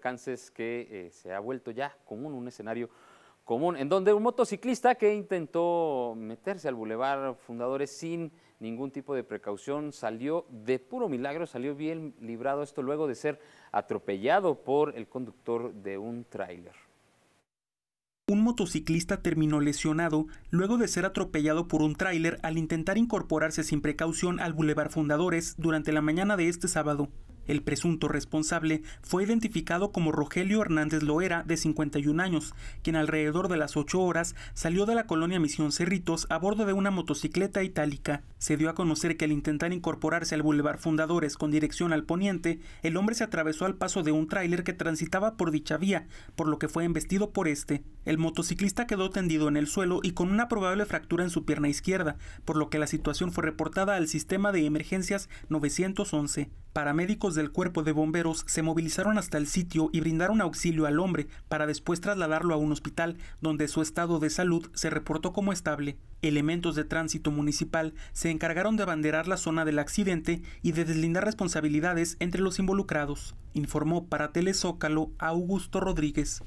alcances que eh, se ha vuelto ya común, un escenario común, en donde un motociclista que intentó meterse al bulevar Fundadores sin ningún tipo de precaución salió de puro milagro, salió bien librado esto luego de ser atropellado por el conductor de un tráiler. Un motociclista terminó lesionado luego de ser atropellado por un tráiler al intentar incorporarse sin precaución al Boulevard Fundadores durante la mañana de este sábado. El presunto responsable fue identificado como Rogelio Hernández Loera, de 51 años, quien alrededor de las 8 horas salió de la colonia Misión Cerritos a bordo de una motocicleta itálica. Se dio a conocer que al intentar incorporarse al Boulevard Fundadores con dirección al poniente, el hombre se atravesó al paso de un tráiler que transitaba por dicha vía, por lo que fue embestido por este. El motociclista quedó tendido en el suelo y con una probable fractura en su pierna izquierda, por lo que la situación fue reportada al sistema de emergencias 911. Paramédicos del cuerpo de bomberos se movilizaron hasta el sitio y brindaron auxilio al hombre para después trasladarlo a un hospital donde su estado de salud se reportó como estable. Elementos de tránsito municipal se encargaron de abanderar la zona del accidente y de deslindar responsabilidades entre los involucrados, informó para Telezócalo Augusto Rodríguez.